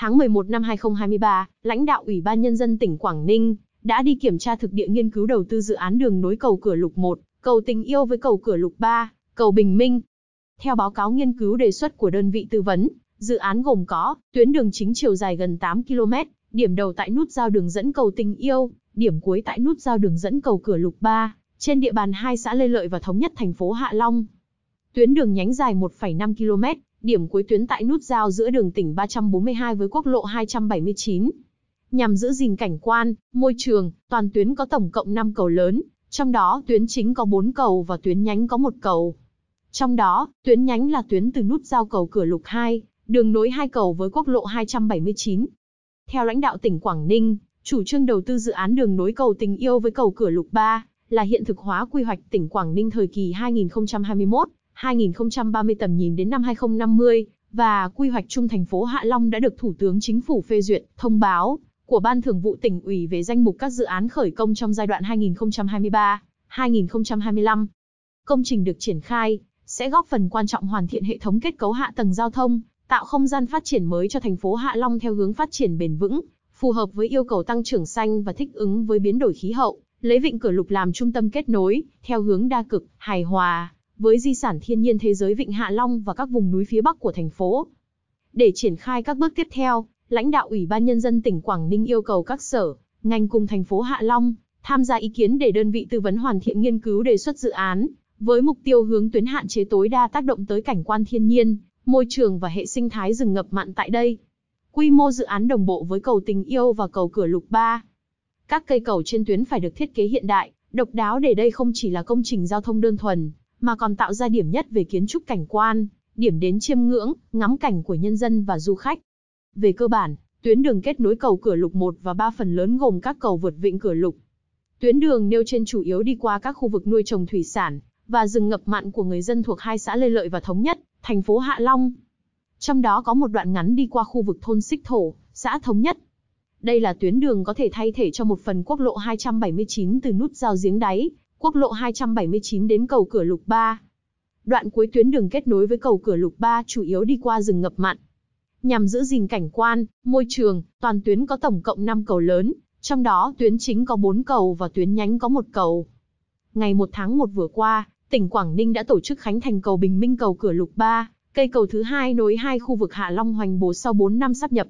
Tháng 11 năm 2023, lãnh đạo Ủy ban Nhân dân tỉnh Quảng Ninh đã đi kiểm tra thực địa nghiên cứu đầu tư dự án đường nối cầu cửa lục 1, cầu tình yêu với cầu cửa lục 3, cầu Bình Minh. Theo báo cáo nghiên cứu đề xuất của đơn vị tư vấn, dự án gồm có tuyến đường chính chiều dài gần 8 km, điểm đầu tại nút giao đường dẫn cầu tình yêu, điểm cuối tại nút giao đường dẫn cầu cửa lục 3, trên địa bàn hai xã Lê Lợi và Thống nhất thành phố Hạ Long. Tuyến đường nhánh dài 1,5 km, Điểm cuối tuyến tại nút giao giữa đường tỉnh 342 với quốc lộ 279. Nhằm giữ gìn cảnh quan, môi trường, toàn tuyến có tổng cộng 5 cầu lớn, trong đó tuyến chính có 4 cầu và tuyến nhánh có một cầu. Trong đó, tuyến nhánh là tuyến từ nút giao cầu cửa lục 2, đường nối hai cầu với quốc lộ 279. Theo lãnh đạo tỉnh Quảng Ninh, chủ trương đầu tư dự án đường nối cầu tình yêu với cầu cửa lục 3 là hiện thực hóa quy hoạch tỉnh Quảng Ninh thời kỳ 2021. 2030 tầm nhìn đến năm 2050 và quy hoạch chung thành phố Hạ Long đã được Thủ tướng Chính phủ phê duyệt, thông báo của Ban Thường vụ tỉnh ủy về danh mục các dự án khởi công trong giai đoạn 2023-2025. Công trình được triển khai sẽ góp phần quan trọng hoàn thiện hệ thống kết cấu hạ tầng giao thông, tạo không gian phát triển mới cho thành phố Hạ Long theo hướng phát triển bền vững, phù hợp với yêu cầu tăng trưởng xanh và thích ứng với biến đổi khí hậu, lấy vịnh cửa lục làm trung tâm kết nối, theo hướng đa cực, hài hòa, với di sản thiên nhiên thế giới Vịnh Hạ Long và các vùng núi phía Bắc của thành phố. Để triển khai các bước tiếp theo, lãnh đạo Ủy ban Nhân dân tỉnh Quảng Ninh yêu cầu các sở, ngành cùng thành phố Hạ Long tham gia ý kiến để đơn vị tư vấn hoàn thiện nghiên cứu đề xuất dự án, với mục tiêu hướng tuyến hạn chế tối đa tác động tới cảnh quan thiên nhiên, môi trường và hệ sinh thái rừng ngập mặn tại đây. Quy mô dự án đồng bộ với cầu Tình Yêu và cầu Cửa Lục 3. Các cây cầu trên tuyến phải được thiết kế hiện đại, độc đáo để đây không chỉ là công trình giao thông đơn thuần, mà còn tạo ra điểm nhất về kiến trúc cảnh quan, điểm đến chiêm ngưỡng, ngắm cảnh của nhân dân và du khách. Về cơ bản, tuyến đường kết nối cầu Cửa Lục 1 và 3 phần lớn gồm các cầu vượt vịnh Cửa Lục. Tuyến đường nêu trên chủ yếu đi qua các khu vực nuôi trồng thủy sản và rừng ngập mặn của người dân thuộc hai xã Lê Lợi và Thống Nhất, thành phố Hạ Long. Trong đó có một đoạn ngắn đi qua khu vực thôn Xích Thổ, xã Thống Nhất. Đây là tuyến đường có thể thay thế cho một phần quốc lộ 279 từ nút giao giếng đáy quốc lộ 279 đến cầu cửa Lục Ba. Đoạn cuối tuyến đường kết nối với cầu cửa Lục Ba chủ yếu đi qua rừng ngập mặn. Nhằm giữ gìn cảnh quan, môi trường, toàn tuyến có tổng cộng 5 cầu lớn, trong đó tuyến chính có 4 cầu và tuyến nhánh có một cầu. Ngày 1 tháng 1 vừa qua, tỉnh Quảng Ninh đã tổ chức khánh thành cầu Bình Minh cầu cửa Lục Ba, cây cầu thứ hai nối hai khu vực Hạ Long Hoành Bồ sau 4 năm sắp nhập.